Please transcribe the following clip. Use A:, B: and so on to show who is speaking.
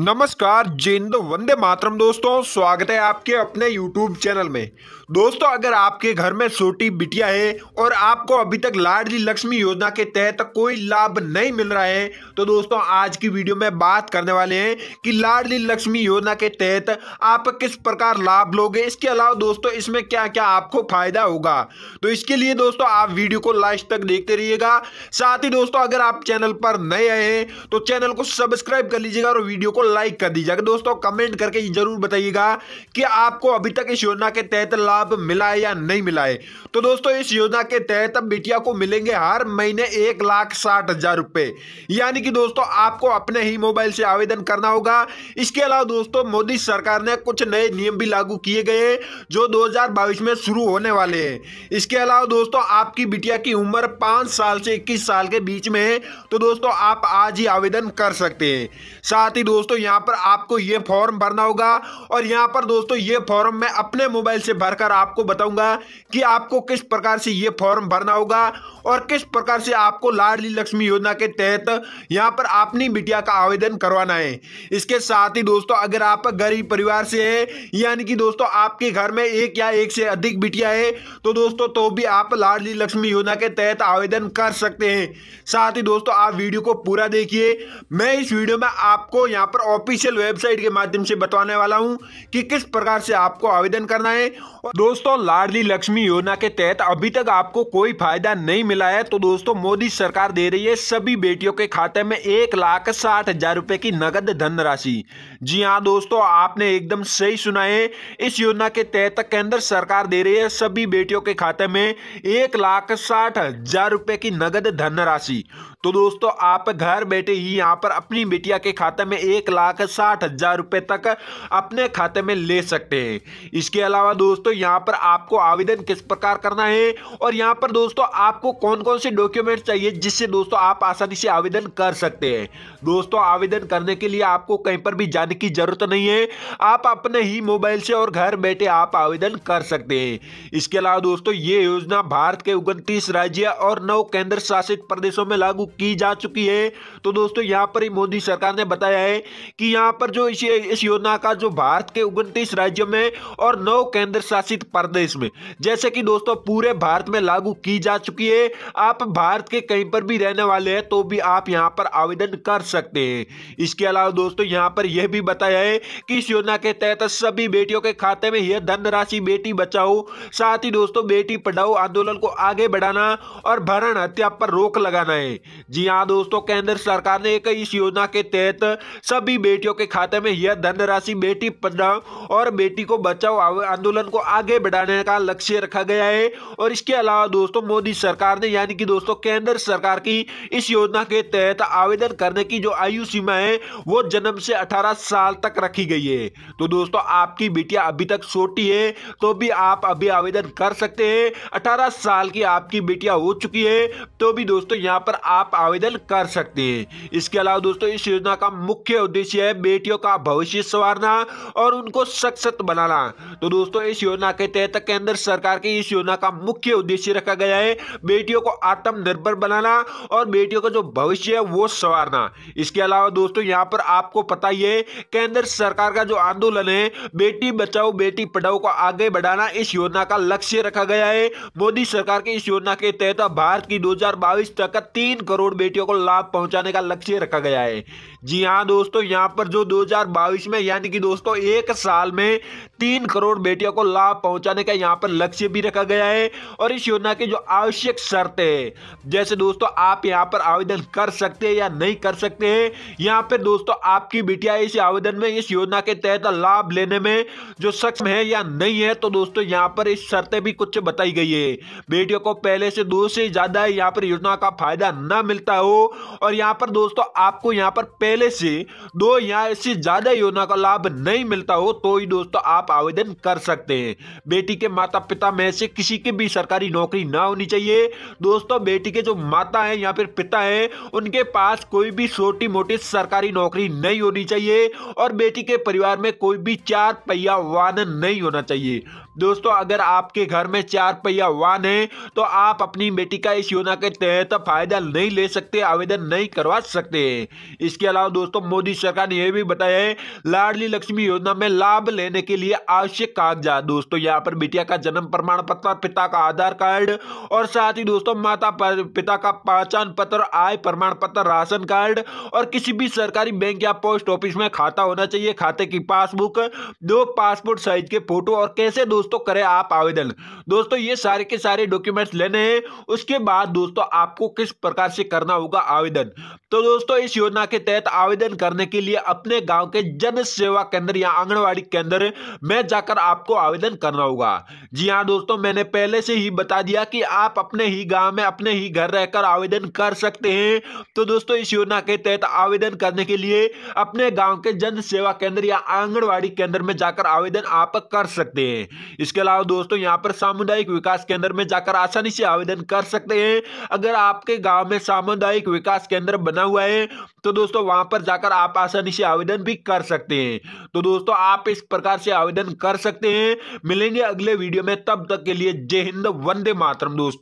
A: नमस्कार जैन वंदे मातरम दोस्तों स्वागत है आपके अपने YouTube चैनल में दोस्तों अगर आपके घर में छोटी बिटिया है और आपको अभी तक लाडली लक्ष्मी योजना के तहत कोई लाभ नहीं मिल रहा है तो दोस्तों आज की वीडियो में बात करने वाले हैं कि लाडली लक्ष्मी योजना के तहत आप किस प्रकार लाभ लोगे इसके अलावा दोस्तों इसमें क्या क्या आपको फायदा होगा तो इसके लिए दोस्तों आप वीडियो को लास्ट तक देखते रहिएगा साथ ही दोस्तों अगर आप चैनल पर नए आए हैं तो चैनल को सब्सक्राइब कर लीजिएगा और वीडियो को लाइक कर दीजिएगा दोस्तों कमेंट करके जरूर बताइएगा कि आपको अभी तक इस योजना के तहत लाभ मिला है या नहीं मिला है तो दोस्तों इस योजना के तहत बिटिया को मिलेंगे हर महीने एक लाख साठ हजार रुपए यानी कि दोस्तों आपको अपने ही मोबाइल से आवेदन करना होगा इसके अलावा दोस्तों मोदी सरकार ने कुछ नए नियम भी लागू किए गए जो दो में शुरू होने वाले हैं इसके अलावा दोस्तों आपकी बिटिया की उम्र पांच साल से इक्कीस साल के बीच में है तो दोस्तों आप आज ही आवेदन कर सकते हैं साथ ही दोस्तों दोस्तों यहाँ पर आपको ये फॉर्म भरना होगा और यहाँ पर दोस्तों ये फॉर्म मैं अपने मोबाइल से भरकर आपको बताऊंगा कि आपको किस प्रकार से ये फॉर्म भरना होगा और किस प्रकार से आपको लाडली लक्ष्मी योजना के तहत यहाँ पर अपनी बिटिया का आवेदन करवाना है इसके साथ ही दोस्तों अगर आप गरीब परिवार से है यानी कि दोस्तों आपके घर में एक या एक से अधिक बिटिया है तो दोस्तों तो भी आप लाडली लक्ष्मी योजना के तहत आवेदन कर सकते हैं साथ ही दोस्तों आप वीडियो को पूरा देखिए मैं इस वीडियो में आपको यहाँ पर ऑफिशियल वेबसाइट के माध्यम से बताने वाला हूँ कि किस प्रकार से आपको आवेदन करना है दोस्तों लाडली लक्ष्मी योजना के तहत अभी तक आपको कोई फायदा नहीं मिला है तो दोस्तों मोदी सरकार दे रही है सभी बेटियों के खाते में एक लाख साठ हजार रुपए की नगद धनराशि जी हाँ दोस्तों आपने एकदम सही सुना है इस योजना के तहत केंद्र सरकार दे रही है सभी बेटियों के खाते में एक लाख साठ हजार रुपए की नगद धनराशि तो दोस्तों आप घर बैठे ही यहाँ पर अपनी बेटिया के खाते में एक लाख साठ हजार रुपए तक अपने खाते में ले सकते हैं इसके अलावा दोस्तों यहाँ पर आपको आवेदन किस प्रकार करना है और यहाँ पर दोस्तों आपको कौन कौन से डॉक्यूमेंट चाहिए जिससे दोस्तों आप आसानी से आवेदन कर सकते हैं दोस्तों आवेदन करने के लिए आपको कहीं पर भी जाने की जरूरत नहीं है आप अपने ही मोबाइल से और घर बैठे आप आवेदन कर सकते हैं इसके अलावा दोस्तों ये योजना भारत के उनतीस राज्य और नौ केंद्र शासित प्रदेशों में लागू की जा चुकी है तो दोस्तों यहाँ पर ही मोदी सरकार ने बताया है कि यहाँ पर जो इस योजना का जो भारत के उनतीस राज्यों में और नौ केंद्र शासित प्रदेश में जैसे कि दोस्तों पूरे भारत में लागू की जा चुकी है आप भारत के कहीं पर भी रहने वाले हैं तो भी आप यहाँ पर आवेदन कर सकते हैं इसके अलावा दोस्तों यहाँ पर यह भी बताया है कि इस योजना के तहत सभी बेटियों के खाते में यह धनराशि बेटी बचाओ साथ ही दोस्तों बेटी पढ़ाओ आंदोलन को आगे बढ़ाना और भरण हत्या पर रोक लगाना है जी हाँ दोस्तों केंद्र सरकार ने एक इस योजना के तहत सभी बेटियों के खाते में यह धनराशि बेटी पढ़ाओ और बेटी को बचाओ आंदोलन को आगे बढ़ाने का लक्ष्य रखा गया है और इसके अलावा दोस्तों मोदी सरकार करने यानी कि दोस्तों केंद्र सरकार की इस योजना के तहत आवेदन करने की जो आयु सीमा है वो जन्म से 18 साल तक रखी गई है तो दोस्तों आपकी बिटिया अभी तक छोटी है तो भी आप अभी आवेदन कर सकते हैं अठारह साल की आपकी बिटिया हो चुकी है तो भी दोस्तों यहाँ पर आप आवेदन कर सकते हैं इसके अलावा दोस्तों इस योजना का मुख्य उद्देश्य है बेटियों का भविष्य संवारना और उनको सशक्त बनाना तो दोस्तों इस योजना के तहत केंद्र सरकार की इस योजना का मुख्य उद्देश्य रखा गया है बेटी बेटियों को आत्मनिर्भर बनाना और बेटियों का जो भविष्य है वो संवारना इसके अलावा दोस्तों यहाँ पर आपको पता ही है केंद्र सरकार का जो आंदोलन है बेटी बचाओ बेटी पढ़ाओ को आगे बढ़ाना इस योजना का लक्ष्य रखा गया है मोदी सरकार की इस योजना के तहत भारत की दो तक तीन करोड़ बेटियों को लाभ पहुंचाने का लक्ष्य रखा गया है जी हाँ दोस्तों यहाँ पर जो दो में यानी कि दोस्तों एक साल में तीन करोड़ बेटियों को लाभ पहुंचाने का यहाँ पर लक्ष्य भी रखा गया है और इस योजना के जो आवश्यक करते जैसे दोस्तों आप यहाँ पर आवेदन कर सकते हैं या नहीं कर सकते हैं यहाँ पर दोस्तों आपकी बिटिया इस आवेदन में इस योजना के तहत लाभ लेने में जो सक्षम है या नहीं है तो दोस्तों यहाँ पर इस शर्तें भी कुछ बताई गई है बेटियों को पहले से दो से ज्यादा यहाँ पर योजना का फायदा न मिलता हो और यहाँ पर दोस्तों आपको यहाँ पर पहले से दो या इससे ज्यादा योजना का लाभ नहीं मिलता हो तो ही दोस्तों आप आवेदन कर सकते हैं बेटी के माता पिता में से किसी की भी सरकारी नौकरी ना होनी चाहिए दोस्तों बेटी के जो माता है या फिर पिता है उनके पास कोई भी छोटी मोटी सरकारी नौकरी नहीं होनी चाहिए और बेटी के परिवार में कोई भी चार पहिया वाहन नहीं होना चाहिए दोस्तों अगर आपके घर में चार पहिया वाहन है तो आप अपनी बेटी का इस योजना के तहत फायदा नहीं ले सकते आवेदन नहीं करवा सकते इसके अलावा दोस्तों मोदी सरकार ने यह भी बताया है लाडली लक्ष्मी योजना में लाभ लेने के लिए आवश्यक कागजात दोस्तों यहाँ पर बेटिया का जन्म प्रमाण पत्र पिता का आधार कार्ड और साथ ही दोस्तों माता पिता का पहचान पत्र आय प्रमाण पत्र राशन कार्ड और किसी भी सरकारी बैंक या पोस्ट ऑफिस में खाता होना चाहिए खाते की पासबुक दो पासपोर्ट साइज के फोटो और कैसे दोस्तों दोस्तों करें आप आवेदन दोस्तों ये सारे के सारे डॉक्यूमेंट्स लेने हैं उसके बाद दोस्तों आपको किस प्रकार से करना होगा आवेदन तो दोस्तों इस योजना के तहत आवेदन करने के लिए अपने गांव के जन सेवा केंद्र या आंगनबाड़ी केंद्र में जाकर आपको आवेदन करना होगा जी हाँ दोस्तों मैंने पहले से ही बता दिया कि आप अपने ही गाँव में अपने ही घर रहकर आवेदन कर सकते हैं तो दोस्तों इस योजना के तहत आवेदन करने के लिए अपने गाँव के जन सेवा केंद्र या आंगनबाड़ी केंद्र में जाकर आवेदन आप कर सकते हैं इसके अलावा दोस्तों यहाँ पर सामुदायिक विकास केंद्र में जाकर आसानी से आवेदन कर सकते हैं अगर आपके गाँव में सामुदायिक विकास केंद्र बना हुआ है तो दोस्तों वहाँ पर जाकर आप आसानी से आवेदन भी कर सकते हैं तो दोस्तों आप इस प्रकार से आवेदन कर सकते हैं मिलेंगे अगले वीडियो में तब तक के लिए जय हिंद वंदे मातरम दोस्तों